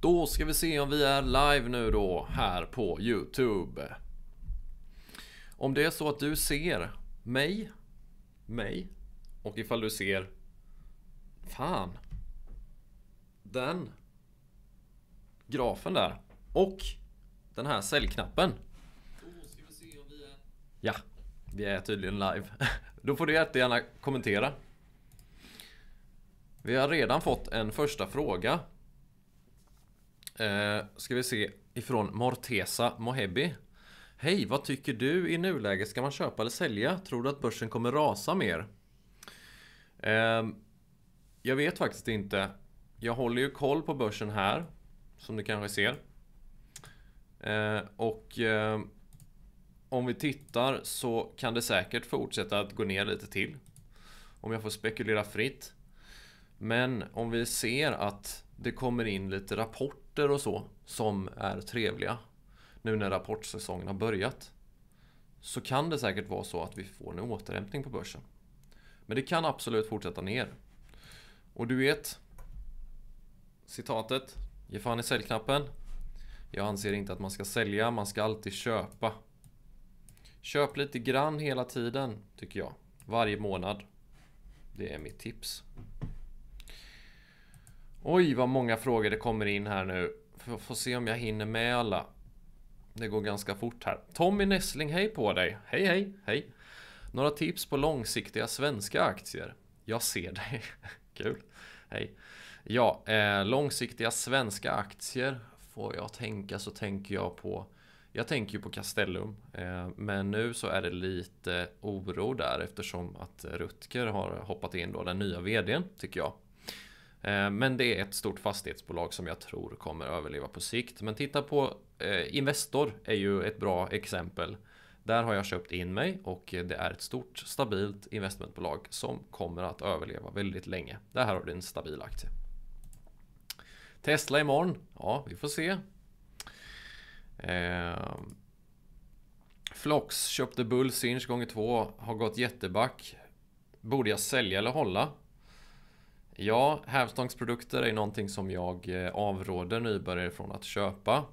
Då ska vi se om vi är live nu då här på Youtube. Om det är så att du ser mig, mig och ifall du ser fan den grafen där och den här säljknappen. Ja, vi är tydligen live. Då får du jättegärna kommentera. Vi har redan fått en första fråga Eh, ska vi se ifrån Mortesa Mohebi. Hej, vad tycker du i nuläget? Ska man köpa eller sälja? Tror du att börsen kommer rasa mer? Eh, jag vet faktiskt inte. Jag håller ju koll på börsen här, som du kanske ser. Eh, och eh, om vi tittar så kan det säkert fortsätta att gå ner lite till. Om jag får spekulera fritt. Men om vi ser att det kommer in lite rapporter gäster och så som är trevliga nu när rapportsäsongen har börjat så kan det säkert vara så att vi får en återhämtning på börsen. Men det kan absolut fortsätta ner. Och du vet citatet, ge fan i säljknappen. Jag anser inte att man ska sälja, man ska alltid köpa. Köp lite grann hela tiden, tycker jag. Varje månad. Det är mitt tips. Oj, vad många frågor det kommer in här nu. Får se om jag hinner med alla. Det går ganska fort här. Tommy Nessling, hej på dig! Hej, hej, hej! Några tips på långsiktiga svenska aktier? Jag ser dig. Kul! Hej! Ja, eh, långsiktiga svenska aktier får jag tänka så tänker jag på jag tänker ju på Castellum, eh, men nu så är det lite oro där eftersom att Rutger har hoppat in då, den nya vdn tycker jag. Eh, men det är ett stort fastighetsbolag som jag tror kommer överleva på sikt. Men titta på eh, Investor är ju ett bra exempel. Där har jag köpt in mig och det är ett stort stabilt investmentbolag som kommer att överleva väldigt länge. Där har du en stabil aktie. Tesla imorgon. Ja, vi får se. Eh, Flox köpte Bull Sinch gånger två. Har gått jätteback. Borde jag sälja eller hålla? Ja, hävstångsprodukter är någonting som jag eh, avråder nybörjare från att köpa.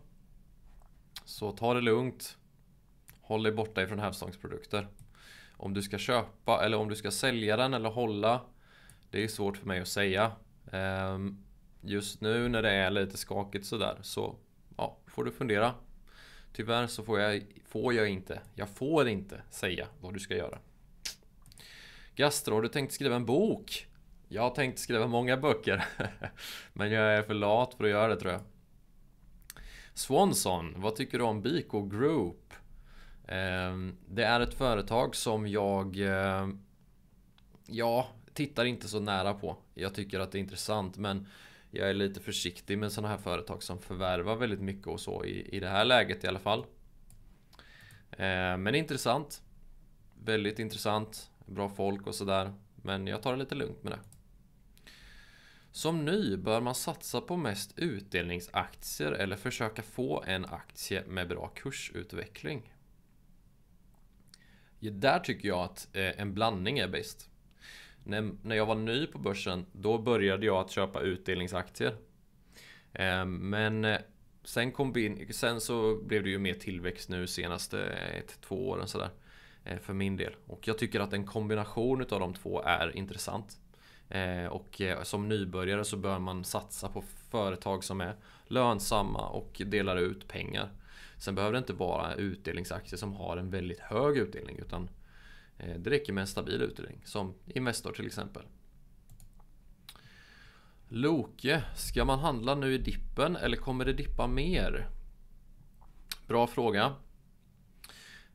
Så ta det lugnt. Håll dig borta ifrån hävstångsprodukter. Om du ska köpa eller om du ska sälja den eller hålla. Det är svårt för mig att säga. Ehm, just nu när det är lite skakigt sådär så ja, får du fundera. Tyvärr så får jag, får jag inte, jag får inte säga vad du ska göra. Gastro, har du tänkt skriva en bok? Jag har tänkt skriva många böcker. Men jag är för lat för att göra det tror jag. Swanson, vad tycker du om Biko Group? Ehm, det är ett företag som jag... Ehm, ja, tittar inte så nära på. Jag tycker att det är intressant men jag är lite försiktig med sådana här företag som förvärvar väldigt mycket och så i, i det här läget i alla fall. Ehm, men intressant. Väldigt intressant. Bra folk och sådär. Men jag tar det lite lugnt med det. Som ny bör man satsa på mest utdelningsaktier eller försöka få en aktie med bra kursutveckling. Där tycker jag att eh, en blandning är bäst. När jag var ny på börsen, då började jag att köpa utdelningsaktier. Ehm, men eh, sen, kombin sen så blev det ju mer tillväxt nu senaste ett, två åren sådär. Eh, för min del. Och jag tycker att en kombination av de två är intressant. Eh, och eh, som nybörjare så bör man satsa på företag som är lönsamma och delar ut pengar. Sen behöver det inte vara utdelningsaktier som har en väldigt hög utdelning utan eh, det räcker med en stabil utdelning som Investor till exempel. Loke, ska man handla nu i dippen eller kommer det dippa mer? Bra fråga.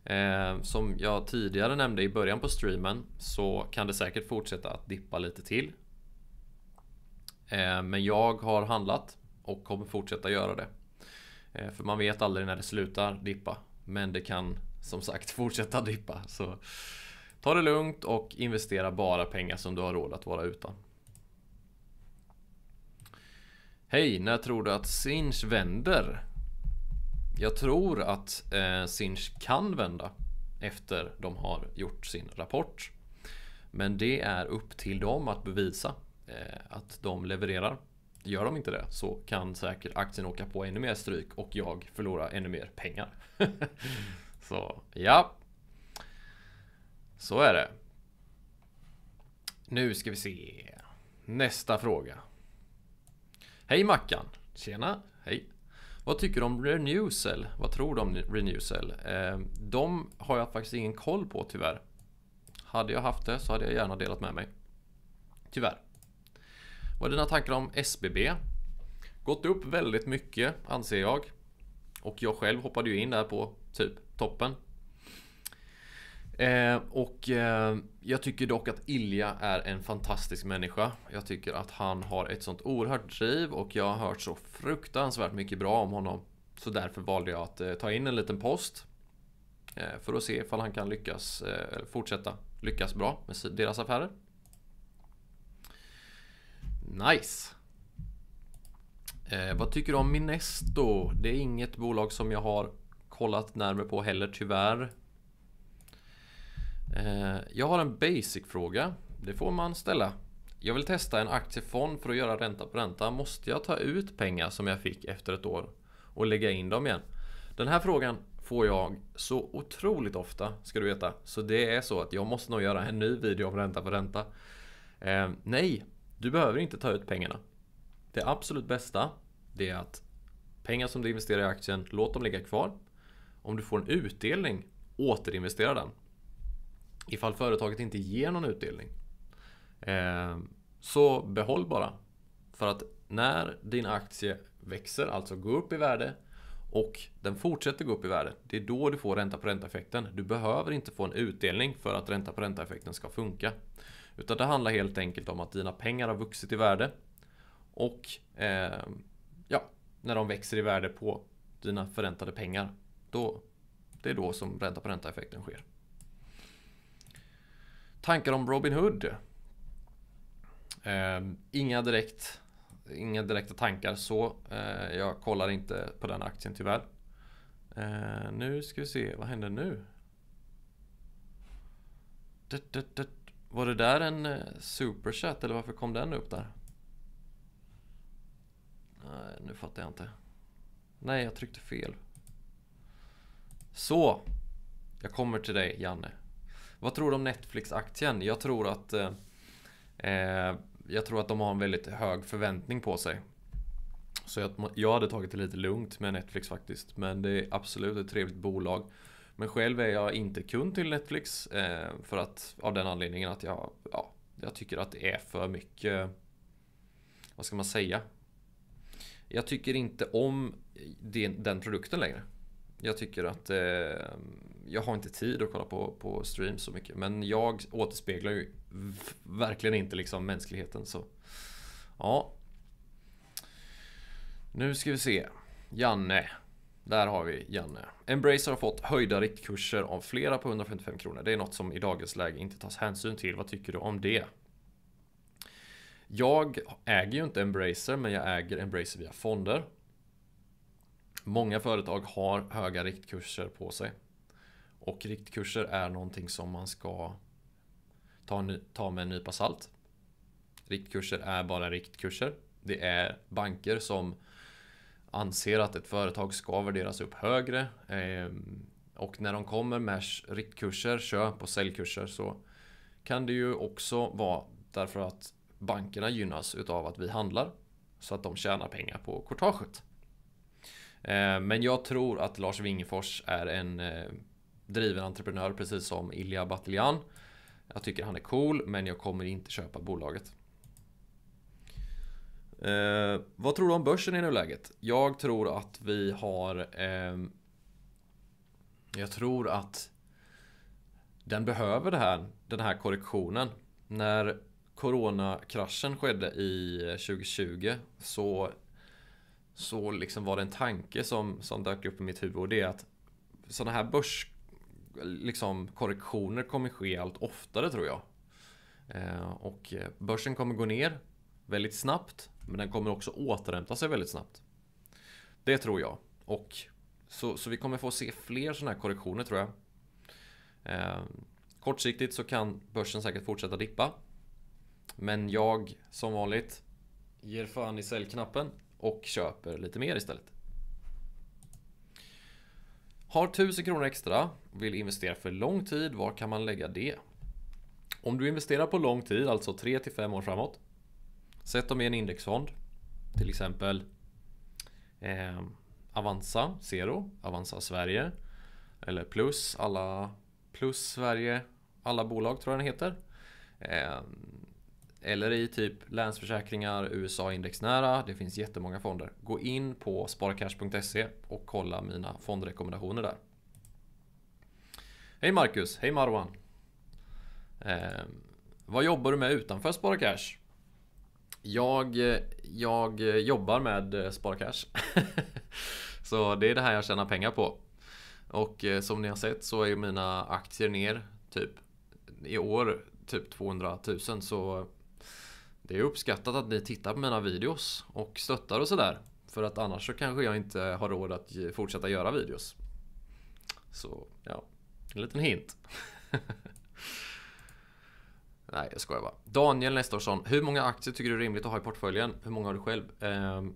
Eh, som jag tidigare nämnde i början på streamen så kan det säkert fortsätta att dippa lite till. Eh, men jag har handlat och kommer fortsätta göra det. Eh, för man vet aldrig när det slutar dippa. Men det kan som sagt fortsätta dippa. Så ta det lugnt och investera bara pengar som du har råd att vara utan. Hej, när tror du att Sinch vänder? Jag tror att eh, Sinch kan vända efter de har gjort sin rapport. Men det är upp till dem att bevisa eh, att de levererar. Gör de inte det så kan säkert aktien åka på ännu mer stryk och jag förlora ännu mer pengar. så ja, så är det. Nu ska vi se. Nästa fråga. Hej Mackan! Tjena! Vad tycker du om Renewcell? Vad tror du om Renewcell? Eh, de har jag faktiskt ingen koll på tyvärr. Hade jag haft det så hade jag gärna delat med mig. Tyvärr. Vad är dina tankar om SBB? Gått upp väldigt mycket anser jag. Och jag själv hoppade ju in där på typ toppen Eh, och eh, jag tycker dock att Ilja är en fantastisk människa. Jag tycker att han har ett sånt oerhört driv och jag har hört så fruktansvärt mycket bra om honom. Så därför valde jag att eh, ta in en liten post. Eh, för att se ifall han kan lyckas, eh, fortsätta lyckas bra med deras affärer. Nice! Eh, vad tycker du om Minesto? Det är inget bolag som jag har kollat närmare på heller tyvärr. Eh, jag har en basic-fråga. Det får man ställa. Jag vill testa en aktiefond för att göra ränta på ränta. Måste jag ta ut pengar som jag fick efter ett år och lägga in dem igen? Den här frågan får jag så otroligt ofta, ska du veta. Så det är så att jag måste nog göra en ny video om ränta på ränta. Eh, nej, du behöver inte ta ut pengarna. Det absolut bästa, det är att pengar som du investerar i aktien, låt dem ligga kvar. Om du får en utdelning, återinvestera den ifall företaget inte ger någon utdelning. Eh, så behåll bara. För att när din aktie växer, alltså går upp i värde och den fortsätter gå upp i värde. Det är då du får ränta på ränta-effekten. Du behöver inte få en utdelning för att ränta på ränta-effekten ska funka. Utan det handlar helt enkelt om att dina pengar har vuxit i värde. Och eh, ja, när de växer i värde på dina förräntade pengar. Då, det är då som ränta på ränta-effekten sker. Tankar om Robin Hood? Eh, inga direkt Inga direkta tankar så. Eh, jag kollar inte på den aktien tyvärr. Eh, nu ska vi se, vad händer nu? Det, det, det. Var det där en eh, superchat eller varför kom den upp där? Nej, nu fattar jag inte. Nej, jag tryckte fel. Så! Jag kommer till dig, Janne. Vad tror du om Netflix-aktien? Jag tror att eh, eh, jag tror att de har en väldigt hög förväntning på sig. Så jag, jag hade tagit det lite lugnt med Netflix faktiskt. Men det är absolut ett trevligt bolag. Men själv är jag inte kund till Netflix. Eh, för att, av den anledningen att jag, ja, jag tycker att det är för mycket... Vad ska man säga? Jag tycker inte om den, den produkten längre. Jag tycker att eh, jag har inte tid att kolla på, på streams så mycket. Men jag återspeglar ju verkligen inte liksom mänskligheten. Så ja. Nu ska vi se. Janne. Där har vi Janne. Embracer har fått höjda riktkurser av flera på 155 kronor. Det är något som i dagens läge inte tas hänsyn till. Vad tycker du om det? Jag äger ju inte Embracer, men jag äger Embracer via fonder. Många företag har höga riktkurser på sig. Och riktkurser är någonting som man ska ta, ta med en nypa salt. Riktkurser är bara riktkurser. Det är banker som anser att ett företag ska värderas upp högre. Ehm, och när de kommer med riktkurser, köp och säljkurser så kan det ju också vara därför att bankerna gynnas utav att vi handlar. Så att de tjänar pengar på kortaget. Ehm, men jag tror att Lars Wingefors är en eh, driven entreprenör precis som Ilja Batljan. Jag tycker han är cool men jag kommer inte köpa bolaget. Eh, vad tror du om börsen i nuläget? Jag tror att vi har... Eh, jag tror att den behöver det här, den här korrektionen. När coronakraschen skedde i 2020 eh, så, så liksom var det en tanke som, som dök upp i mitt huvud och det är att sådana här börs liksom, korrektioner kommer ske allt oftare tror jag. Eh, och eh, börsen kommer gå ner väldigt snabbt, men den kommer också återhämta sig väldigt snabbt. Det tror jag. Och så, så vi kommer få se fler sådana här korrektioner tror jag. Eh, kortsiktigt så kan börsen säkert fortsätta dippa. Men jag, som vanligt, ger fan i säljknappen och köper lite mer istället. Har 1000 kronor extra, vill investera för lång tid, var kan man lägga det? Om du investerar på lång tid, alltså 3 till 5 år framåt. Sätt dem i en indexfond. Till exempel eh, Avanza Zero, Avanza Sverige. Eller Plus, alla Plus Sverige, alla bolag tror jag den heter. Eh, eller i typ Länsförsäkringar, USA indexnära. Det finns jättemånga fonder. Gå in på sparcash.se och kolla mina fondrekommendationer där. Hej Marcus! Hej Marwan! Eh, vad jobbar du med utanför Spara Cash? Jag, jag jobbar med Spara Cash. så det är det här jag tjänar pengar på. Och eh, som ni har sett så är mina aktier ner typ i år typ 200 000 så det är uppskattat att ni tittar på mina videos och stöttar och sådär. För att annars så kanske jag inte har råd att fortsätta göra videos. Så ja, en liten hint. Nej, jag skojar bara. Daniel Nestorsson, hur många aktier tycker du är rimligt att ha i portföljen? Hur många har du själv? Ehm,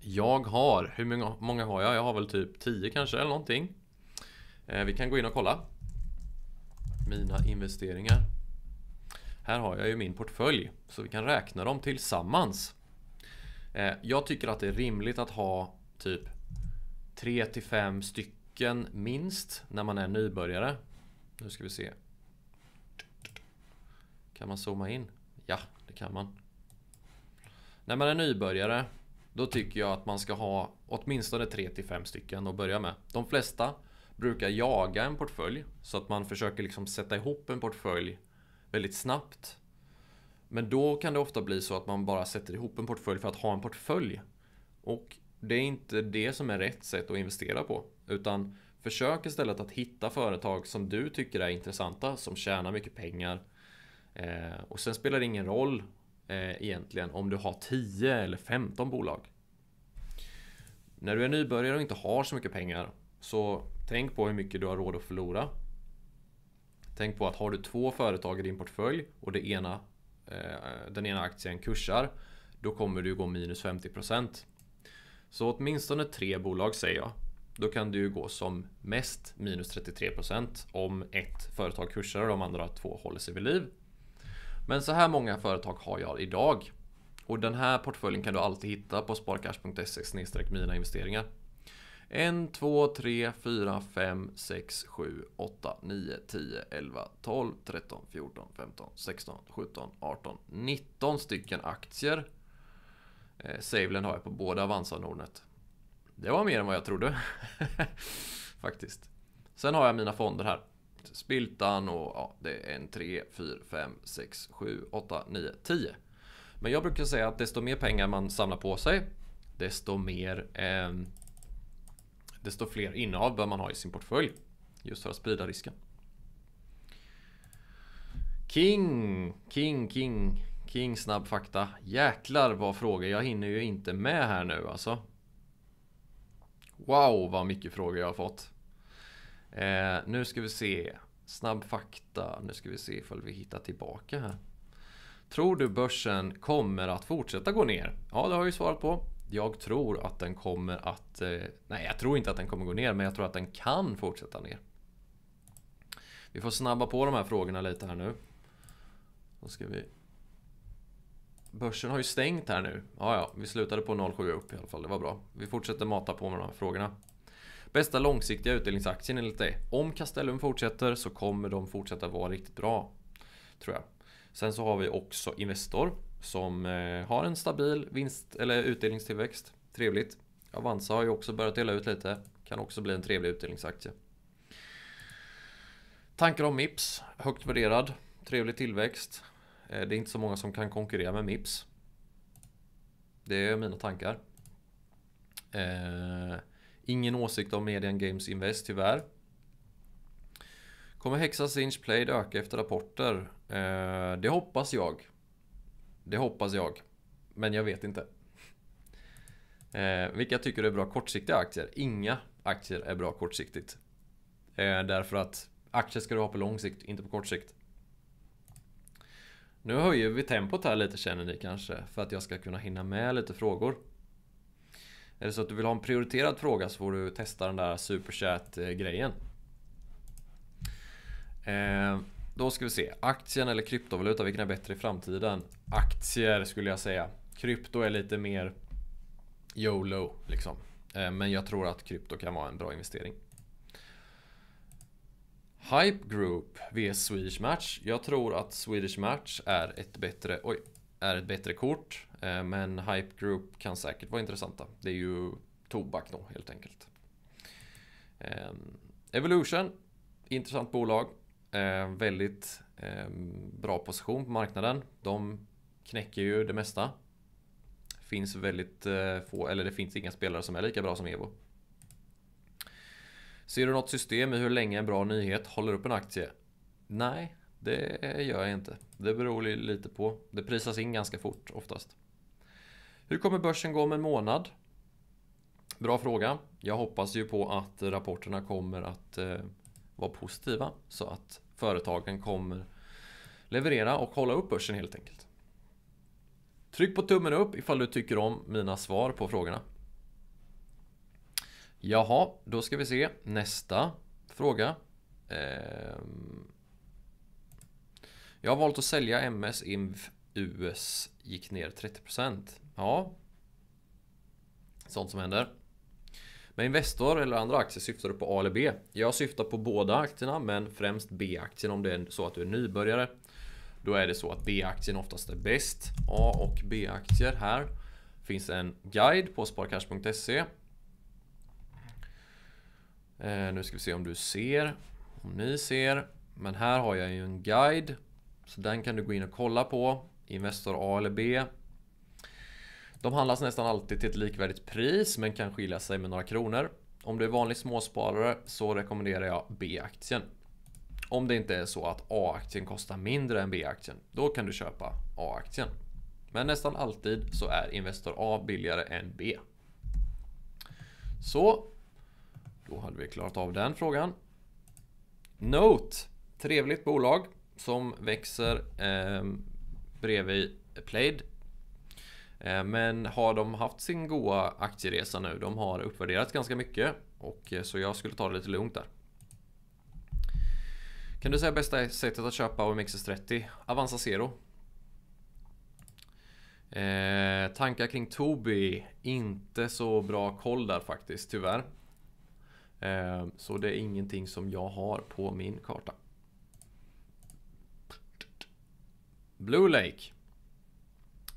jag har, hur många, många har jag? Jag har väl typ 10 kanske eller någonting. Eh, vi kan gå in och kolla. Mina investeringar. Här har jag ju min portfölj, så vi kan räkna dem tillsammans. Eh, jag tycker att det är rimligt att ha typ 3 till 5 stycken minst när man är nybörjare. Nu ska vi se. Kan man zooma in? Ja, det kan man. När man är nybörjare då tycker jag att man ska ha åtminstone 3 till 5 stycken att börja med. De flesta brukar jaga en portfölj så att man försöker liksom sätta ihop en portfölj väldigt snabbt. Men då kan det ofta bli så att man bara sätter ihop en portfölj för att ha en portfölj. Och det är inte det som är rätt sätt att investera på. Utan försök istället att hitta företag som du tycker är intressanta, som tjänar mycket pengar. Eh, och sen spelar det ingen roll eh, egentligen om du har 10 eller 15 bolag. När du är nybörjare och inte har så mycket pengar så tänk på hur mycket du har råd att förlora Tänk på att har du två företag i din portfölj och det ena, eh, den ena aktien kursar, då kommer du gå minus 50%. Så åtminstone tre bolag säger jag. Då kan du gå som mest minus 33% om ett företag kursar och de andra två håller sig vid liv. Men så här många företag har jag idag. Och den här portföljen kan du alltid hitta på sparkash.se mina investeringar. 1, 2, 3, 4, 5, 6, 7, 8, 9, 10, 11, 12, 13, 14, 15, 16, 17, 18, 19 stycken aktier. Eh, Saveland har jag på båda Avanza och Nordnet. Det var mer än vad jag trodde. Faktiskt. Sen har jag mina fonder här. Spiltan och ja, det är en 3, 4, 5, 6, 7, 8, 9, 10. Men jag brukar säga att desto mer pengar man samlar på sig, desto mer eh, desto fler innehav bör man ha i sin portfölj. Just för att sprida risken. King, king, king, king snabb fakta. Jäklar vad frågor. Jag hinner ju inte med här nu alltså. Wow vad mycket frågor jag har fått. Eh, nu ska vi se. Snabb fakta. Nu ska vi se ifall vi hittar tillbaka här. Tror du börsen kommer att fortsätta gå ner? Ja, det har jag ju svarat på jag tror att den kommer att... Eh, nej, jag tror inte att den kommer gå ner, men jag tror att den kan fortsätta ner. Vi får snabba på de här frågorna lite här nu. Då ska vi... Börsen har ju stängt här nu. Ja, ja, vi slutade på 0,7 upp i alla fall. Det var bra. Vi fortsätter mata på med de här frågorna. Bästa långsiktiga utdelningsaktien enligt dig? Om Castellum fortsätter så kommer de fortsätta vara riktigt bra. Tror jag. Sen så har vi också Investor som eh, har en stabil vinst eller utdelningstillväxt. Trevligt. Avanza har ju också börjat dela ut lite. Kan också bli en trevlig utdelningsaktie. Tankar om Mips. Högt värderad. Trevlig tillväxt. Eh, det är inte så många som kan konkurrera med Mips. Det är mina tankar. Eh, ingen åsikt om Median Games Invest tyvärr. Kommer Hexas Inch Played öka efter rapporter? Eh, det hoppas jag. Det hoppas jag. Men jag vet inte. Eh, vilka tycker du är bra kortsiktiga aktier? Inga aktier är bra kortsiktigt. Eh, därför att aktier ska du ha på lång sikt, inte på kort sikt. Nu höjer vi tempot här lite känner ni kanske för att jag ska kunna hinna med lite frågor. Är det så att du vill ha en prioriterad fråga så får du testa den där superchat-grejen. Eh, då ska vi se. Aktien eller kryptovaluta, vilken är bättre i framtiden? Aktier skulle jag säga. Krypto är lite mer YOLO liksom. Eh, men jag tror att krypto kan vara en bra investering. Hype Group vs Swedish Match. Jag tror att Swedish Match är ett bättre, oj, är ett bättre kort. Eh, men Hype Group kan säkert vara intressanta. Det är ju tobak då helt enkelt. Ehm, Evolution. Intressant bolag. Eh, väldigt eh, bra position på marknaden. De knäcker ju det mesta. Finns väldigt eh, få, eller det finns inga spelare som är lika bra som Evo. Ser du något system i hur länge en bra nyhet håller upp en aktie? Nej, det gör jag inte. Det beror lite på. Det prisas in ganska fort oftast. Hur kommer börsen gå om en månad? Bra fråga. Jag hoppas ju på att rapporterna kommer att vara positiva så att företagen kommer leverera och hålla upp börsen helt enkelt. Tryck på tummen upp ifall du tycker om mina svar på frågorna. Jaha, då ska vi se nästa fråga. Ehm, jag har valt att sälja MS Inv US gick ner 30%. Ja. Sånt som händer. Med Investor eller andra aktier syftar du på A eller B? Jag syftar på båda aktierna men främst B-aktien om det är så att du är nybörjare. Då är det så att B-aktien oftast är bäst. A och B-aktier här finns en guide på sparcash.se. Eh, nu ska vi se om du ser, om ni ser. Men här har jag ju en guide. Så den kan du gå in och kolla på. Investor A eller B. De handlas nästan alltid till ett likvärdigt pris men kan skilja sig med några kronor. Om du är vanlig småsparare så rekommenderar jag B-aktien. Om det inte är så att A-aktien kostar mindre än B-aktien, då kan du köpa A-aktien. Men nästan alltid så är Investor A billigare än B. Så, då hade vi klarat av den frågan. Note, trevligt bolag som växer eh, bredvid Plaid Eh, men har de haft sin goa aktieresa nu? De har uppvärderats ganska mycket. Och, eh, så jag skulle ta det lite lugnt där. Kan du säga bästa sättet att köpa OMXS30? Avanza Zero. Eh, tankar kring Tobi? Inte så bra koll där faktiskt, tyvärr. Eh, så det är ingenting som jag har på min karta. Blue Lake.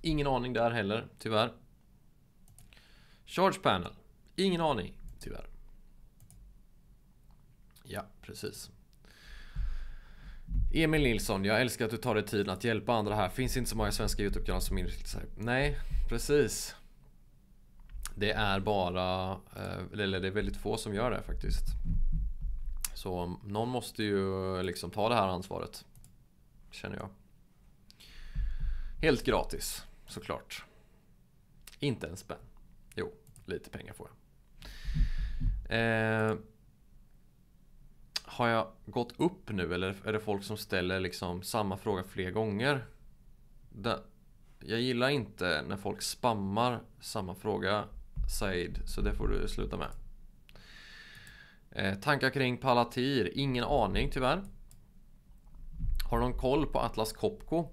Ingen aning där heller, tyvärr. Charge panel. Ingen aning, tyvärr. Ja, precis. Emil Nilsson, jag älskar att du tar dig tiden att hjälpa andra här. Finns inte så många svenska YouTube-kanaler som inriktar sig. Nej, precis. Det är bara, eh, eller det är väldigt få som gör det faktiskt. Så någon måste ju liksom ta det här ansvaret. Känner jag. Helt gratis såklart. Inte en spänn. Jo, lite pengar får jag. Eh, har jag gått upp nu eller är det folk som ställer liksom samma fråga fler gånger? Det, jag gillar inte när folk spammar samma fråga Said, så det får du sluta med. Eh, tankar kring Palatir? Ingen aning tyvärr. Har du någon koll på Atlas Copco?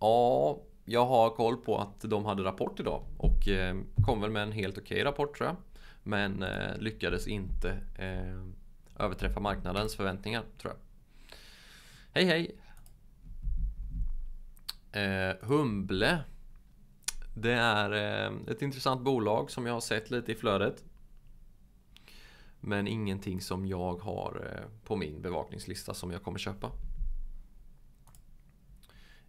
Ja, jag har koll på att de hade rapport idag och eh, kom väl med en helt okej okay rapport tror jag. Men eh, lyckades inte eh, överträffa marknadens förväntningar tror jag. Hej hej! Humble. Det är ett intressant bolag som jag har sett lite i flödet. Men ingenting som jag har på min bevakningslista som jag kommer köpa.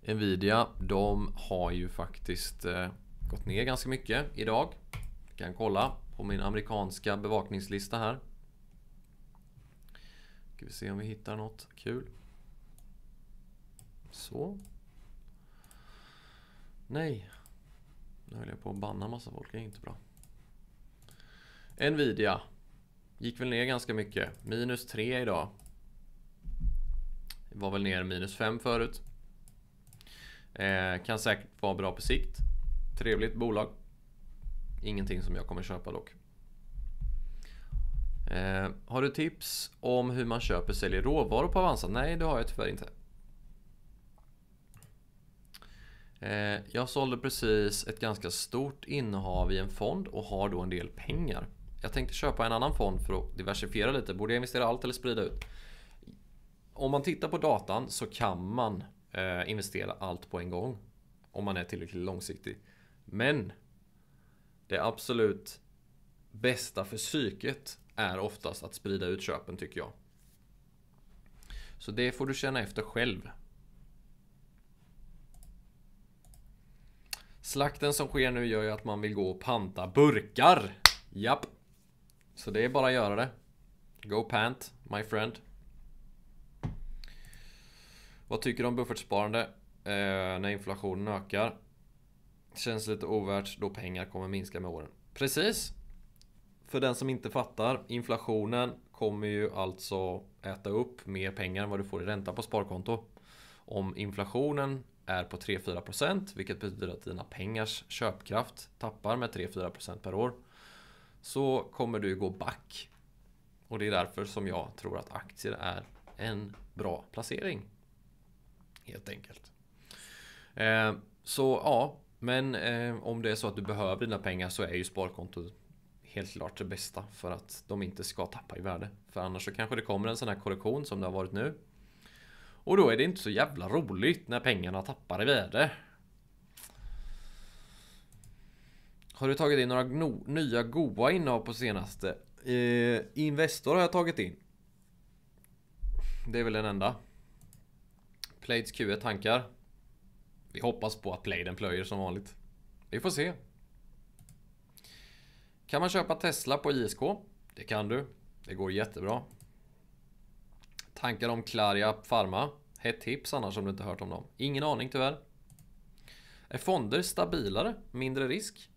Nvidia, de har ju faktiskt eh, gått ner ganska mycket idag. Jag kan kolla på min amerikanska bevakningslista här. Ska vi se om vi hittar något kul. Så. Nej. Nu höll jag på att banna massa folk, det är inte bra. Nvidia. Gick väl ner ganska mycket. Minus 3 idag. Var väl ner minus 5 förut. Eh, kan säkert vara bra på sikt. Trevligt bolag. Ingenting som jag kommer köpa dock. Eh, har du tips om hur man köper och säljer råvaror på Avanza? Nej, det har jag tyvärr inte. Eh, jag sålde precis ett ganska stort innehav i en fond och har då en del pengar. Jag tänkte köpa en annan fond för att diversifiera lite. Borde jag investera allt eller sprida ut? Om man tittar på datan så kan man eh, investera allt på en gång. Om man är tillräckligt långsiktig. Men det absolut bästa för psyket är oftast att sprida ut köpen tycker jag. Så det får du känna efter själv. Slakten som sker nu gör ju att man vill gå och panta burkar. Japp. Så det är bara att göra det. Go pant, my friend. Vad tycker du om buffertsparande eh, när inflationen ökar? Känns lite ovärt då pengar kommer minska med åren. Precis! För den som inte fattar, inflationen kommer ju alltså äta upp mer pengar än vad du får i ränta på sparkonto. Om inflationen är på 3-4% vilket betyder att dina pengars köpkraft tappar med 3-4% per år så kommer du gå back. Och det är därför som jag tror att aktier är en bra placering helt enkelt. Eh, så ja, men eh, om det är så att du behöver dina pengar så är ju sparkontot helt klart det bästa för att de inte ska tappa i värde. För annars så kanske det kommer en sån här korrektion som det har varit nu. Och då är det inte så jävla roligt när pengarna tappar i värde. Har du tagit in några nya goa innehav på senaste? Eh, Investor har jag tagit in. Det är väl den enda. Plades Q1-tankar. Vi hoppas på att Plejden plöjer som vanligt. Vi får se. Kan man köpa Tesla på ISK? Det kan du. Det går jättebra. Tankar om Claria Pharma? Hett tips annars om du inte hört om dem. Ingen aning tyvärr. Är fonder stabilare? Mindre risk?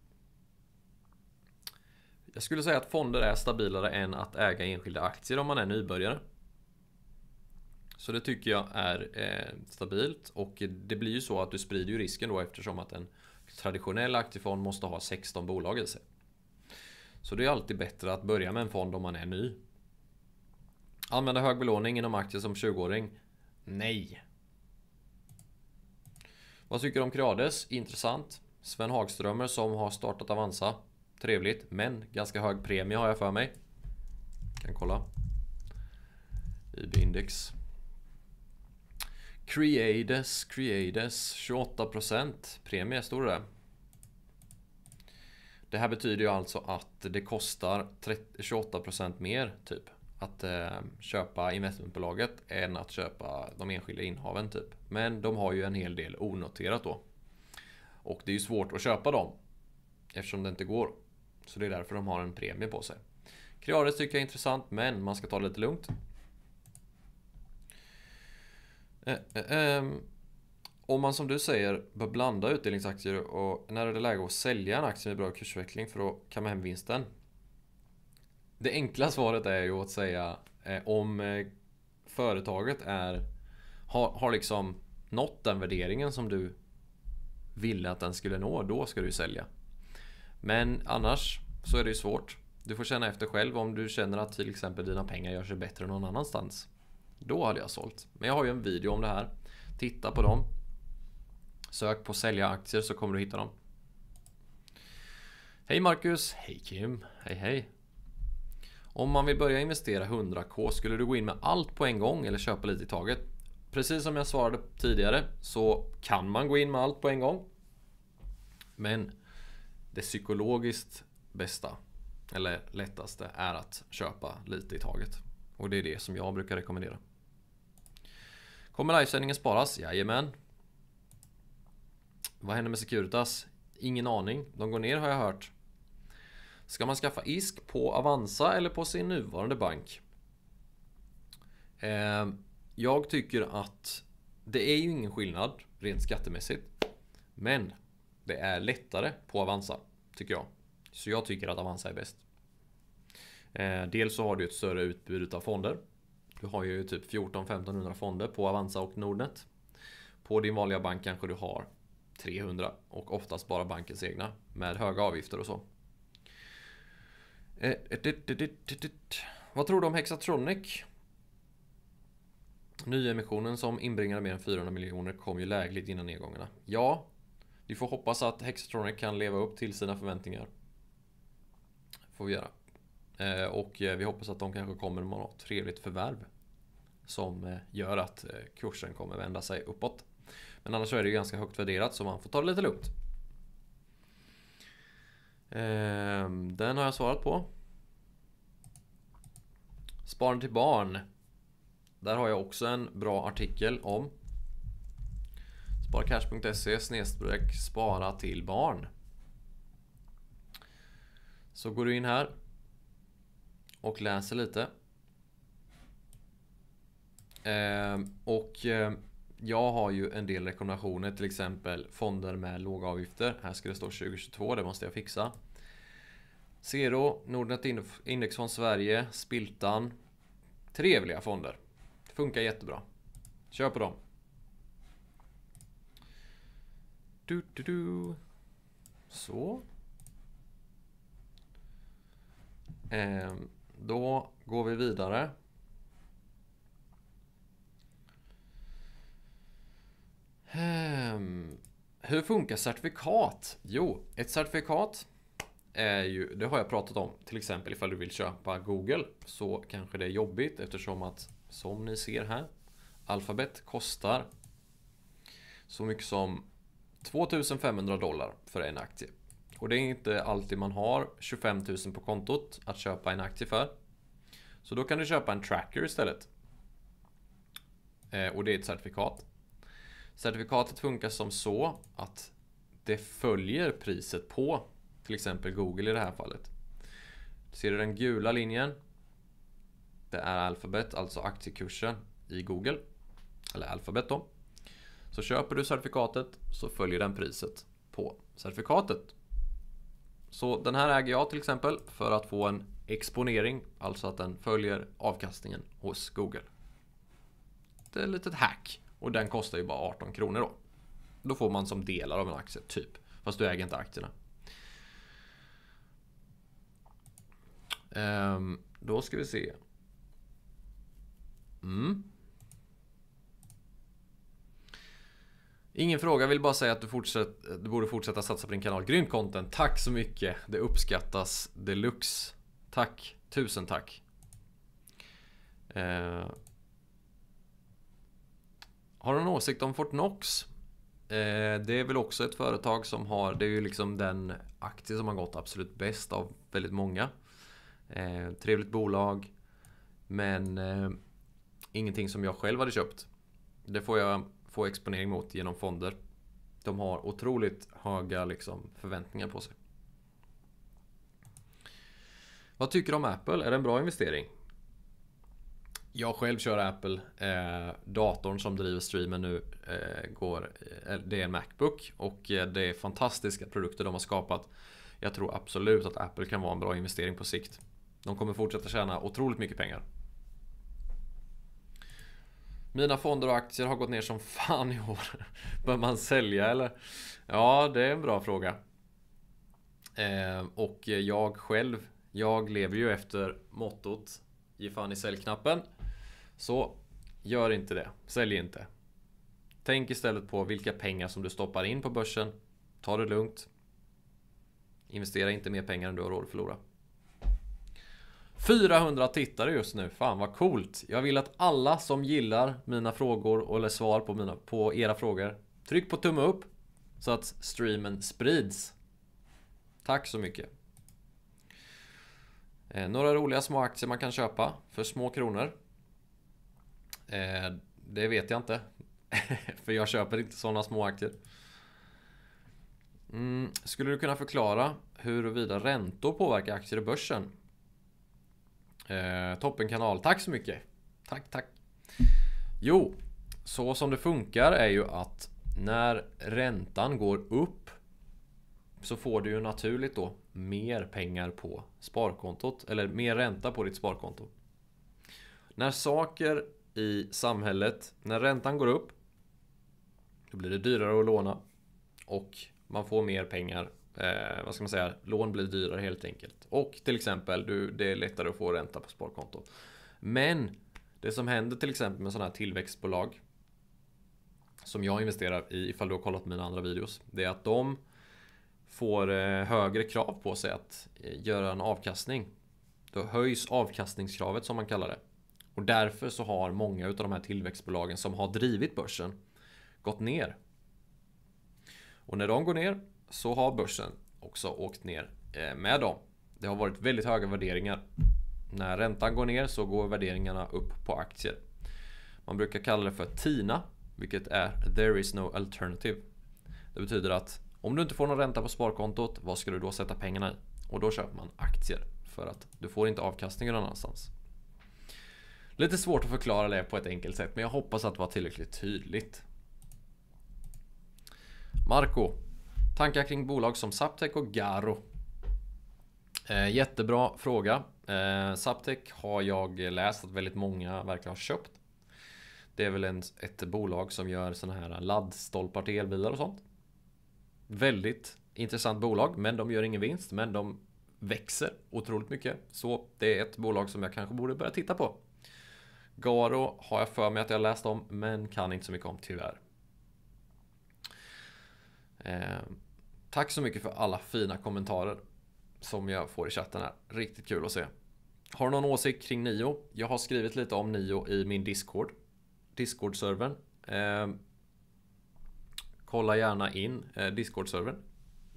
Jag skulle säga att fonder är stabilare än att äga enskilda aktier om man är nybörjare. Så det tycker jag är eh, stabilt och det blir ju så att du sprider ju risken då eftersom att en traditionell aktiefond måste ha 16 bolag i sig. Så det är alltid bättre att börja med en fond om man är ny. Använda hög belåning inom aktier som 20-åring? Nej. Vad tycker du om Creades? Intressant. Sven Hagströmer som har startat Avanza. Trevligt, men ganska hög premie har jag för mig. Kan kolla. IB-index. Creades, Creades, 28% premie står det där. Det här betyder ju alltså att det kostar 28% mer typ att eh, köpa investmentbolaget än att köpa de enskilda innehaven typ. Men de har ju en hel del onoterat då. Och det är ju svårt att köpa dem eftersom det inte går. Så det är därför de har en premie på sig. Creades tycker jag är intressant men man ska ta det lite lugnt. Eh, eh, ehm, om man som du säger bör blanda utdelningsaktier och när är det läge att sälja en aktie med bra kursutveckling för att kamma hem vinsten? Det enkla svaret är ju att säga eh, om företaget är, har, har liksom nått den värderingen som du ville att den skulle nå, då ska du sälja. Men annars så är det ju svårt. Du får känna efter själv om du känner att till exempel dina pengar gör sig bättre någon annanstans. Då hade jag sålt. Men jag har ju en video om det här. Titta på dem. Sök på sälja aktier så kommer du hitta dem. Hej Marcus! Hej Kim! Hej hej! Om man vill börja investera 100k, skulle du gå in med allt på en gång eller köpa lite i taget? Precis som jag svarade tidigare så kan man gå in med allt på en gång. Men det psykologiskt bästa, eller lättaste, är att köpa lite i taget. Och det är det som jag brukar rekommendera. Kommer livesändningen sparas? Jajamän. Vad händer med Securitas? Ingen aning. De går ner har jag hört. Ska man skaffa ISK på Avanza eller på sin nuvarande bank? Eh, jag tycker att det är ju ingen skillnad rent skattemässigt. Men det är lättare på Avanza, tycker jag. Så jag tycker att Avanza är bäst. Eh, dels så har du ett större utbud av fonder du har ju typ 14-1500 fonder på Avanza och Nordnet. På din vanliga bank kanske du har 300 och oftast bara bankens egna med höga avgifter och så. Eh, eh, Vad tror du om Hexatronic? Nyemissionen som inbringade mer än 400 miljoner kom ju lägligt innan nedgångarna. Ja, vi får hoppas att Hexatronic kan leva upp till sina förväntningar. Får vi göra. Eh, och eh, vi hoppas att de kanske kommer med något trevligt förvärv som eh, gör att kursen kommer vända sig uppåt. Men annars är det ju ganska högt värderat så man får ta det lite lugnt. Ehm, den har jag svarat på. Sparande till barn. Där har jag också en bra artikel om. Sparcash.se snedstreck spara till barn. Så går du in här och läser lite. Eh, och eh, jag har ju en del rekommendationer, till exempel fonder med låga avgifter. Här ska det stå 2022, det måste jag fixa. Zero, Nordnet Indexfond Sverige, Spiltan. Trevliga fonder. Funkar jättebra. Kör på dem. Du, du, du. Så. Um. Då går vi vidare. Hur funkar certifikat? Jo, ett certifikat är ju, det har jag pratat om, till exempel ifall du vill köpa Google så kanske det är jobbigt eftersom att som ni ser här Alphabet kostar så mycket som 2500 dollar för en aktie. Och det är inte alltid man har 25 000 på kontot att köpa en aktie för. Så då kan du köpa en tracker istället. Eh, och det är ett certifikat. Certifikatet funkar som så att det följer priset på till exempel Google i det här fallet. Ser du den gula linjen? Det är Alphabet, alltså aktiekursen i Google. Eller Alphabet då. Så köper du certifikatet så följer den priset på certifikatet. Så den här äger jag till exempel för att få en exponering, alltså att den följer avkastningen hos Google. Det är ett litet hack och den kostar ju bara 18 kronor då. Då får man som delar av en aktie, typ. Fast du äger inte aktierna. Ehm, då ska vi se. Mm. Ingen fråga, vill bara säga att du, fortsätt, du borde fortsätta satsa på din kanal. Grymt content, tack så mycket. Det uppskattas deluxe. Tack, tusen tack. Eh. Har du någon åsikt om Fortnox? Eh, det är väl också ett företag som har, det är ju liksom den aktie som har gått absolut bäst av väldigt många. Eh, trevligt bolag. Men eh, ingenting som jag själv hade köpt. Det får jag få exponering mot genom fonder. De har otroligt höga liksom, förväntningar på sig. Vad tycker du om Apple? Är det en bra investering? Jag själv kör Apple. Eh, datorn som driver streamen nu eh, går, eh, det är en Macbook och eh, det är fantastiska produkter de har skapat. Jag tror absolut att Apple kan vara en bra investering på sikt. De kommer fortsätta tjäna otroligt mycket pengar. Mina fonder och aktier har gått ner som fan i år. Bör man sälja eller? Ja, det är en bra fråga. Eh, och jag själv, jag lever ju efter mottot Ge fan i säljknappen. Så gör inte det. Sälj inte. Tänk istället på vilka pengar som du stoppar in på börsen. Ta det lugnt. Investera inte mer pengar än du har råd att förlora. 400 tittare just nu, fan vad coolt! Jag vill att alla som gillar mina frågor eller svar på, mina, på era frågor Tryck på tumme upp så att streamen sprids. Tack så mycket! Eh, några roliga små aktier man kan köpa för små kronor. Eh, det vet jag inte. för jag köper inte sådana små aktier. Mm, skulle du kunna förklara huruvida räntor påverkar aktier i börsen? Eh, toppenkanal. Tack så mycket. Tack, tack. Jo, så som det funkar är ju att när räntan går upp så får du ju naturligt då mer pengar på sparkontot eller mer ränta på ditt sparkonto. När saker i samhället, när räntan går upp, då blir det dyrare att låna och man får mer pengar Eh, vad ska man säga? Lån blir dyrare helt enkelt. Och till exempel, du, det är lättare att få ränta på sparkonto. Men det som händer till exempel med sådana här tillväxtbolag som jag investerar i ifall du har kollat mina andra videos. Det är att de får eh, högre krav på sig att eh, göra en avkastning. Då höjs avkastningskravet som man kallar det. Och därför så har många av de här tillväxtbolagen som har drivit börsen gått ner. Och när de går ner så har börsen också åkt ner eh, med dem. Det har varit väldigt höga värderingar. När räntan går ner så går värderingarna upp på aktier. Man brukar kalla det för TINA, vilket är “There is no alternative”. Det betyder att om du inte får någon ränta på sparkontot, vad ska du då sätta pengarna i? Och då köper man aktier för att du får inte avkastningen någon annanstans. Lite svårt att förklara det på ett enkelt sätt, men jag hoppas att det var tillräckligt tydligt. Marco, Tankar kring bolag som Saptec och Garo? Eh, jättebra fråga. Eh, Saptec har jag läst att väldigt många verkar ha köpt. Det är väl en, ett bolag som gör såna här laddstolpar till elbilar och sånt. Väldigt intressant bolag, men de gör ingen vinst. Men de växer otroligt mycket. Så det är ett bolag som jag kanske borde börja titta på. Garo har jag för mig att jag läst om, men kan inte så mycket om tyvärr. Eh, Tack så mycket för alla fina kommentarer som jag får i chatten här. Riktigt kul att se. Har du någon åsikt kring Nio? Jag har skrivit lite om Nio i min Discord. Discord-servern. Eh, kolla gärna in eh, Discord-servern.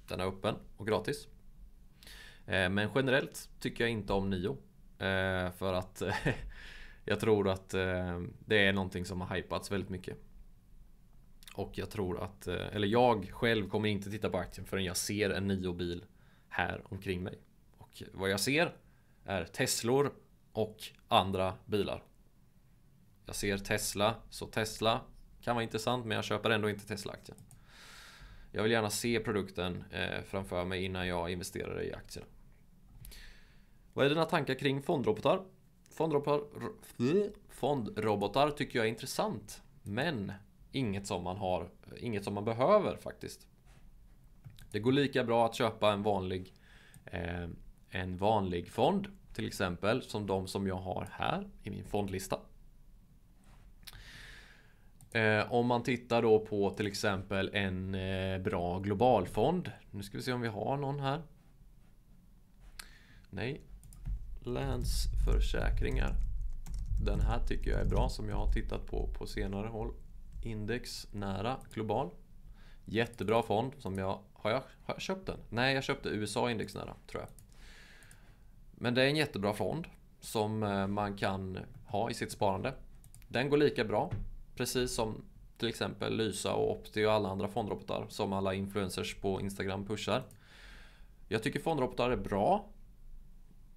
Den är öppen och gratis. Eh, men generellt tycker jag inte om Nio. Ehm, för att jag tror att ehm, det är någonting som har hypats väldigt mycket. Och jag tror att, eh, eller jag själv kommer inte titta på aktien förrän jag ser en Nio-bil här omkring mig. Och vad jag ser är Teslor och andra bilar. Jag ser Tesla, så Tesla kan vara intressant men jag köper ändå inte Tesla-aktien. Jag vill gärna se produkten eh, framför mig innan jag investerar i aktierna. Vad är dina tankar kring fondrobotar? Fondrobotar, fondrobotar tycker jag är intressant. Men inget som man har, inget som man behöver faktiskt. Det går lika bra att köpa en vanlig, eh, en vanlig fond till exempel som de som jag har här i min fondlista. Eh, om man tittar då på till exempel en eh, bra globalfond. Nu ska vi se om vi har någon här. Nej. Länsförsäkringar. Den här tycker jag är bra som jag har tittat på på senare håll. Index nära global. Jättebra fond som jag... Har jag, har jag köpt den? Nej, jag köpte USA index nära tror jag. Men det är en jättebra fond som eh, man kan ha i sitt sparande. Den går lika bra, precis som till exempel Lysa och Opti och alla andra fondrobotar som alla influencers på Instagram pushar. Jag tycker fondrobotar är bra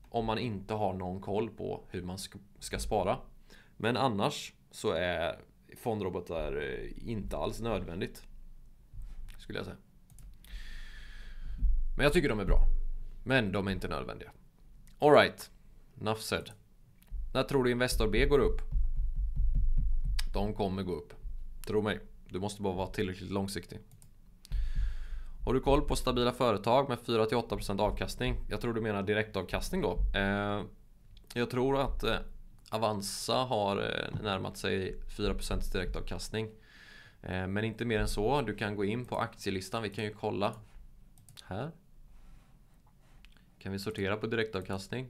om man inte har någon koll på hur man ska spara. Men annars så är fondrobotar eh, inte alls nödvändigt. Skulle jag säga. Men jag tycker de är bra. Men de är inte nödvändiga. Alright. Enough said. När tror du Investor B går upp? De kommer gå upp. Tro mig. Du måste bara vara tillräckligt långsiktig. Har du koll på stabila företag med 4-8% avkastning? Jag tror du menar direktavkastning då. Eh, jag tror att eh, Avanza har eh, närmat sig 4 direktavkastning. Eh, men inte mer än så. Du kan gå in på aktielistan. Vi kan ju kolla. Här. Kan vi sortera på direktavkastning.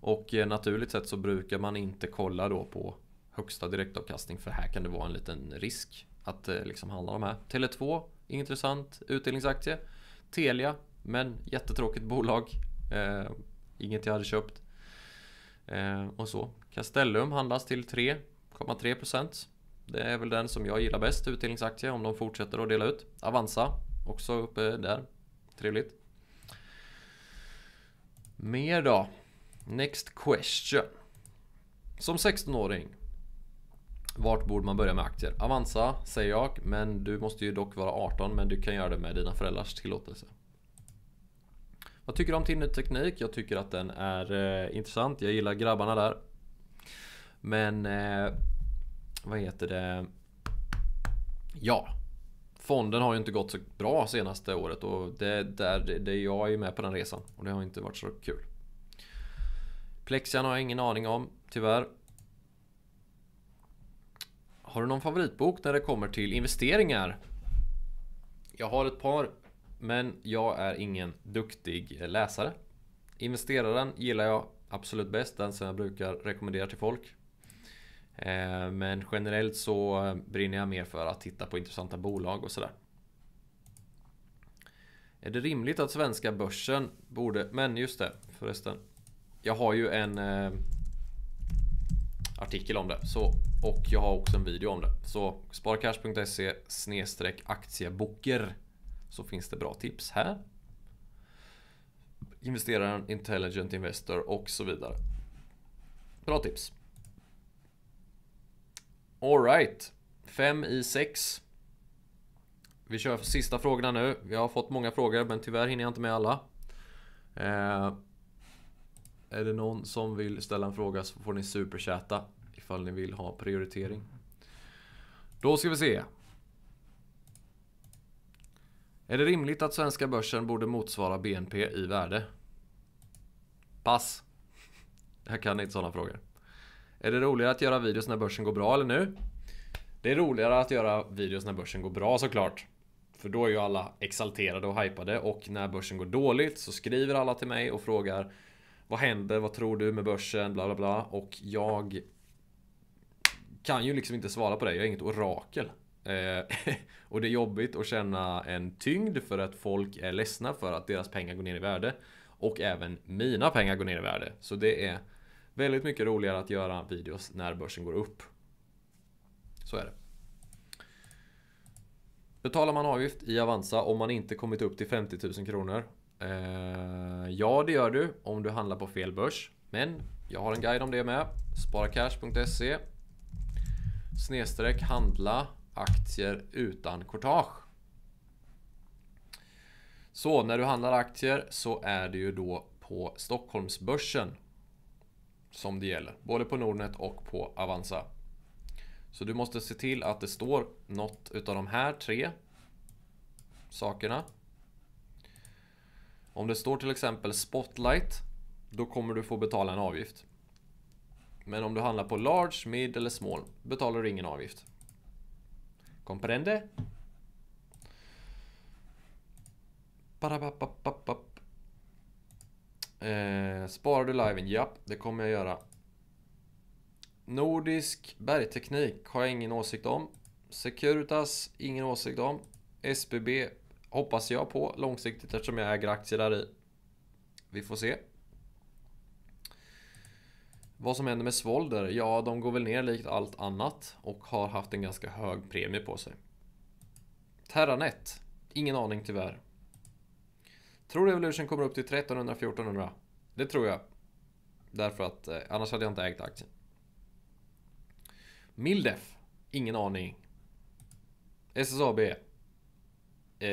Och eh, naturligt sett så brukar man inte kolla då på högsta direktavkastning. För här kan det vara en liten risk att liksom handla de här. Tele2, intressant utdelningsaktie. Telia, men jättetråkigt bolag. Eh, inget jag hade köpt. Eh, och så. Castellum handlas till 3,3%. Det är väl den som jag gillar bäst, utdelningsaktie, om de fortsätter att dela ut. Avanza, också uppe där. Trevligt. Mer då? Next question. Som 16-åring, vart borde man börja med aktier? Avanza säger jag, men du måste ju dock vara 18, men du kan göra det med dina föräldrars tillåtelse. Vad tycker du om Tinny Teknik? Jag tycker att den är eh, intressant. Jag gillar grabbarna där. Men eh, vad heter det? Ja, fonden har ju inte gått så bra senaste året och det, där, det, jag är ju med på den resan och det har inte varit så kul. Plexian har jag ingen aning om, tyvärr. Har du någon favoritbok när det kommer till investeringar? Jag har ett par, men jag är ingen duktig läsare. Investeraren gillar jag absolut bäst, den som jag brukar rekommendera till folk. Eh, men generellt så brinner jag mer för att titta på intressanta bolag och sådär. Är det rimligt att svenska börsen borde... Men just det, förresten. Jag har ju en eh, artikel om det. Så, och jag har också en video om det. Så sparcash.se aktieböcker så finns det bra tips här. Investeraren, intelligent investor och så vidare. Bra tips. Alright. 5 i 6. Vi kör för sista frågorna nu. Vi har fått många frågor men tyvärr hinner jag inte med alla. Eh, är det någon som vill ställa en fråga så får ni superchatta ifall ni vill ha prioritering. Då ska vi se. Är det rimligt att svenska börsen borde motsvara BNP i värde? Pass. Jag kan inte sådana frågor. Är det roligare att göra videos när börsen går bra eller nu? Det är roligare att göra videos när börsen går bra såklart. För då är ju alla exalterade och hypade och när börsen går dåligt så skriver alla till mig och frågar Vad händer? Vad tror du med börsen? Bla bla bla. Och jag kan ju liksom inte svara på det. Jag är inget orakel. Eh, och det är jobbigt att känna en tyngd för att folk är ledsna för att deras pengar går ner i värde. Och även mina pengar går ner i värde. Så det är Väldigt mycket roligare att göra videos när börsen går upp. Så är det. Betalar man avgift i Avanza om man inte kommit upp till 50 000 kronor? Eh, ja, det gör du om du handlar på fel börs. Men jag har en guide om det med. Sparacash.se Snedstreck handla aktier utan courtage. Så när du handlar aktier så är det ju då på Stockholmsbörsen som det gäller. Både på Nordnet och på Avanza. Så du måste se till att det står något utav de här tre sakerna. Om det står till exempel Spotlight, då kommer du få betala en avgift. Men om du handlar på large, mid eller small betalar du ingen avgift. Comprende? Parapapapapap. Eh, sparar du liven? Ja, det kommer jag göra. Nordisk bergteknik har jag ingen åsikt om. Securitas, ingen åsikt om. SBB hoppas jag på långsiktigt eftersom jag äger aktier där i. Vi får se. Vad som händer med Svolder? Ja, de går väl ner likt allt annat och har haft en ganska hög premie på sig. Terranet? Ingen aning tyvärr. Tror Evolution kommer upp till 1300-1400? Det tror jag. Därför att eh, annars hade jag inte ägt aktien. Mildef? Ingen aning. SSAB? Eh,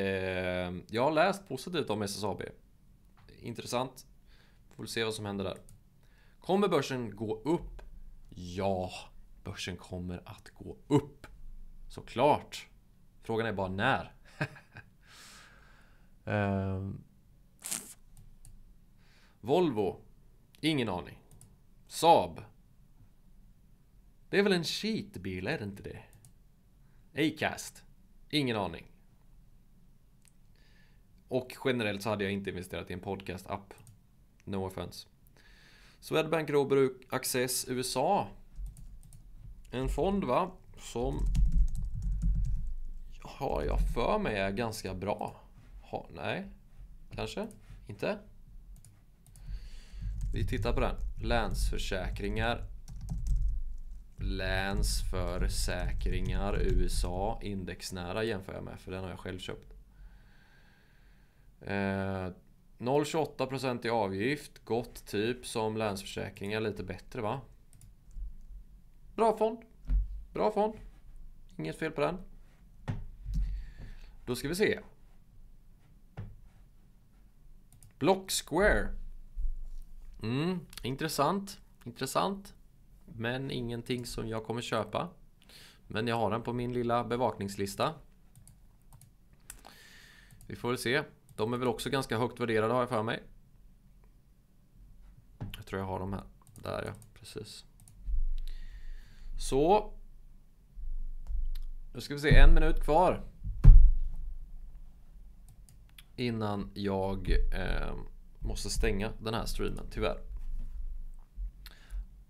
jag har läst positivt om SSAB. Intressant. Får se vad som händer där. Kommer börsen gå upp? Ja, börsen kommer att gå upp. Såklart. Frågan är bara när. um. Volvo? Ingen aning. Saab? Det är väl en cheatbil, är det inte det? Acast? Ingen aning. Och generellt så hade jag inte investerat i en podcast-app. No offense. Swedbank Robur Access USA. En fond va? Som har jag för mig är ganska bra. Ha, nej, kanske inte. Vi tittar på den. Länsförsäkringar. Länsförsäkringar USA indexnära jämför jag med för den har jag själv köpt. 0,28% eh, i avgift. Gott typ som Länsförsäkringar. Lite bättre va? Bra fond. Bra fond. Inget fel på den. Då ska vi se. Block Square. Mm, intressant. Intressant. Men ingenting som jag kommer köpa. Men jag har den på min lilla bevakningslista. Vi får väl se. De är väl också ganska högt värderade har jag för mig. Jag tror jag har dem här. Där ja, precis. Så. Nu ska vi se, en minut kvar. Innan jag... Eh, Måste stänga den här streamen, tyvärr.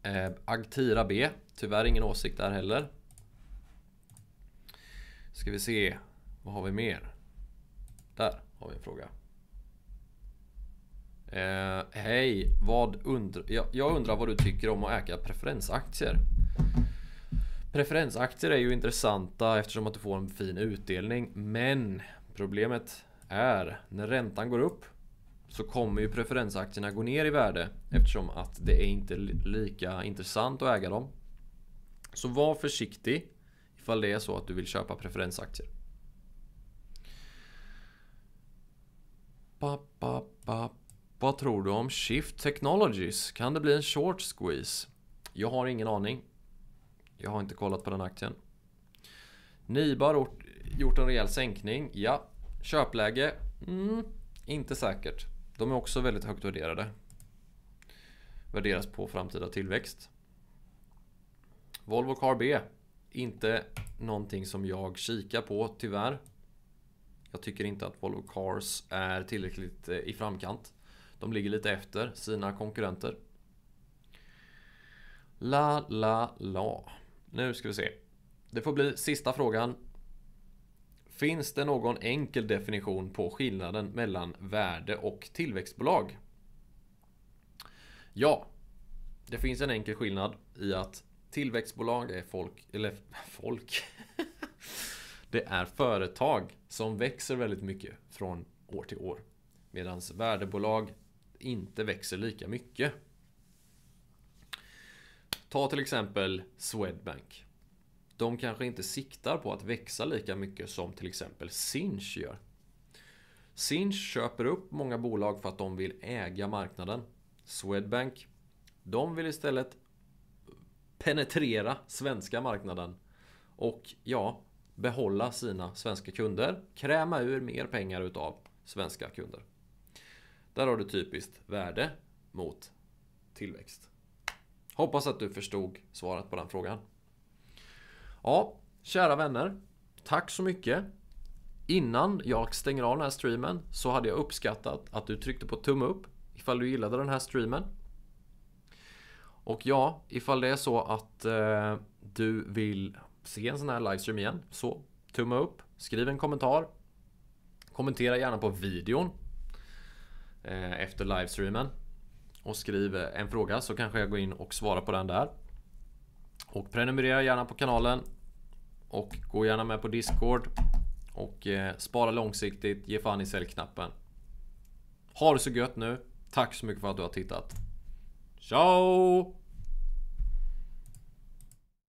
Eh, Agtira B. Tyvärr ingen åsikt där heller. Ska vi se. Vad har vi mer? Där har vi en fråga. Eh, Hej, vad undr jag, jag undrar vad du tycker om att äga preferensaktier? Preferensaktier är ju intressanta eftersom att du får en fin utdelning. Men problemet är när räntan går upp så kommer ju preferensaktierna gå ner i värde eftersom att det är inte lika intressant att äga dem. Så var försiktig ifall det är så att du vill köpa preferensaktier. Ba, ba, ba. Vad tror du om Shift Technologies? Kan det bli en short squeeze? Jag har ingen aning. Jag har inte kollat på den aktien. Niba har gjort en rejäl sänkning. Ja. Köpläge? Mm, inte säkert. De är också väldigt högt värderade. Värderas på framtida tillväxt. Volvo Car B. Inte någonting som jag kikar på tyvärr. Jag tycker inte att Volvo Cars är tillräckligt eh, i framkant. De ligger lite efter sina konkurrenter. La, la, la. Nu ska vi se. Det får bli sista frågan Finns det någon enkel definition på skillnaden mellan värde och tillväxtbolag? Ja, det finns en enkel skillnad i att tillväxtbolag är folk, eller folk. det är företag som växer väldigt mycket från år till år. Medan värdebolag inte växer lika mycket. Ta till exempel Swedbank de kanske inte siktar på att växa lika mycket som till exempel Sinch gör. Sinch köper upp många bolag för att de vill äga marknaden. Swedbank, de vill istället penetrera svenska marknaden och ja, behålla sina svenska kunder, kräma ur mer pengar utav svenska kunder. Där har du typiskt värde mot tillväxt. Hoppas att du förstod svaret på den frågan. Ja, kära vänner. Tack så mycket. Innan jag stänger av den här streamen så hade jag uppskattat att du tryckte på tumme upp ifall du gillade den här streamen. Och ja, ifall det är så att eh, du vill se en sån här livestream igen, så tumme upp, skriv en kommentar. Kommentera gärna på videon eh, efter livestreamen och skriv en fråga så kanske jag går in och svarar på den där. Och prenumerera gärna på kanalen. Och gå gärna med på Discord. Och eh, spara långsiktigt. Ge fan i säljknappen. Ha det så gött nu. Tack så mycket för att du har tittat. Ciao!